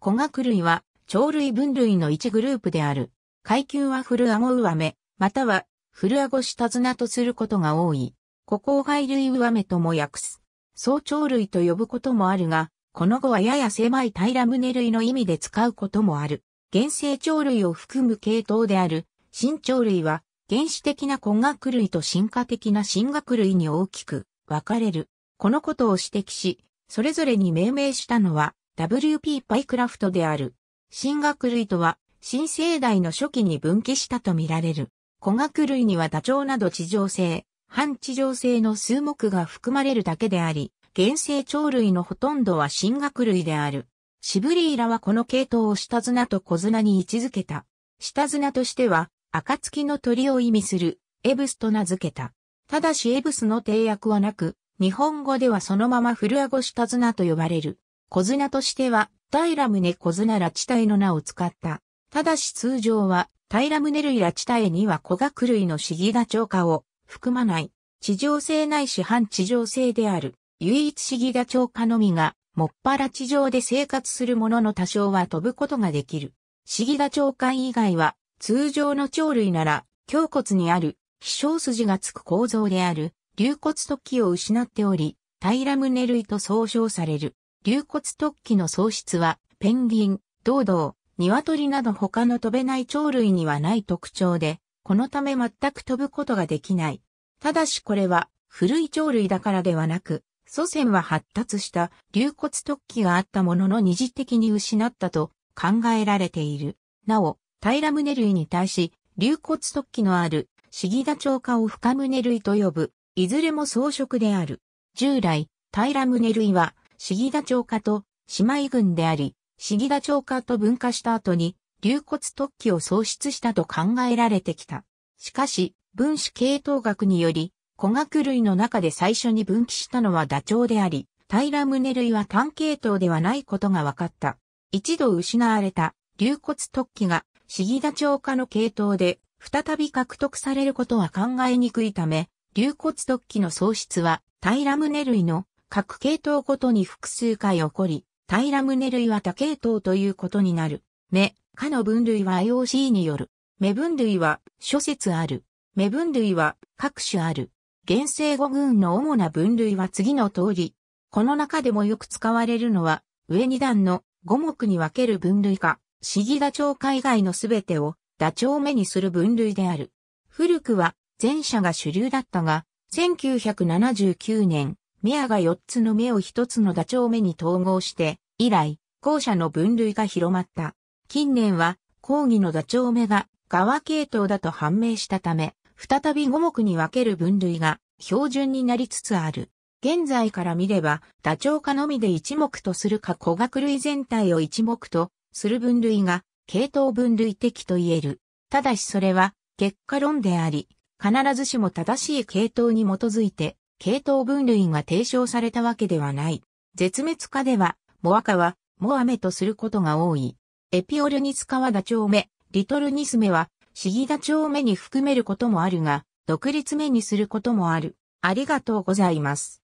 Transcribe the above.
古学類は鳥類分類の一グループである。階級はフルアゴウアメ、またはフルアゴシタズナとすることが多い。古交配類ウアメとも訳す。総鳥類と呼ぶこともあるが、この語はやや狭い平胸類の意味で使うこともある。原生鳥類を含む系統である、新鳥類は、原始的な古学類と進化的な新学類に大きく分かれる。このことを指摘し、それぞれに命名したのは、WP パイクラフトである。新学類とは、新生代の初期に分岐したとみられる。古学類にはダチョウなど地上性、半地上性の数目が含まれるだけであり、原生鳥類のほとんどは新学類である。シブリーラはこの系統を下綱と小綱に位置づけた。下綱としては、暁の鳥を意味する、エブスと名付けた。ただしエブスの定約はなく、日本語ではそのまま古アゴ下綱と呼ばれる。小綱としては、平宗小綱ら地帯の名を使った。ただし通常は、平宗類ら地帯には小学類の市チが超過を含まない。地上性ないし反地上性である。唯一市チが超過のみが、もっぱら地上で生活する者のの多少は飛ぶことができる。市議が長官以外は、通常の鳥類なら、胸骨にある、飛翔筋がつく構造である、竜骨突起を失っており、平胸類と総称される。竜骨突起の喪失は、ペンギン、ドードー、鶏など他の飛べない鳥類にはない特徴で、このため全く飛ぶことができない。ただしこれは、古い鳥類だからではなく、祖先は発達した竜骨突起があったものの二次的に失ったと考えられている。なお、タイラムネ類に対し、竜骨突起のあるシギダチョウ科を深胸類と呼ぶ、いずれも装飾である。従来、タイラムネ類はシギダ町下と姉妹群であり、シギダ町下と分化した後に、流骨突起を創出したと考えられてきた。しかし、分子系統学により、古学類の中で最初に分岐したのはダチョウであり、タイラムネ類は単系統ではないことが分かった。一度失われた流骨突起がシギダチョウ科の系統で再び獲得されることは考えにくいため、流骨突起の喪失はタイラムネ類の各系統ごとに複数回起こり、平ラムネ類は多系統ということになる。目、かの分類は IOC による。目分類は諸説ある。目分類は各種ある。原生語群の主な分類は次の通り。この中でもよく使われるのは、上二段の五目に分ける分類か、シギダチョウ海外のすべてをダチョウ目にする分類である。古くは前者が主流だったが、1979年、アが4つの目を1つのダチョウ目に統合して、以来、後者の分類が広まった。近年は、講義のダチョウ目が、側系統だと判明したため、再び五目に分ける分類が、標準になりつつある。現在から見れば、ダチョウ科のみで一目とするか古学類全体を一目とする分類が、系統分類的と言える。ただしそれは、結果論であり、必ずしも正しい系統に基づいて系統分類が提唱されたわけではない。絶滅下では、モアカは、モアメとすることが多い。エピオルニスカはダチョウメ、リトルニスメは、シギダチョウメに含めることもあるが、独立目にすることもある。ありがとうございます。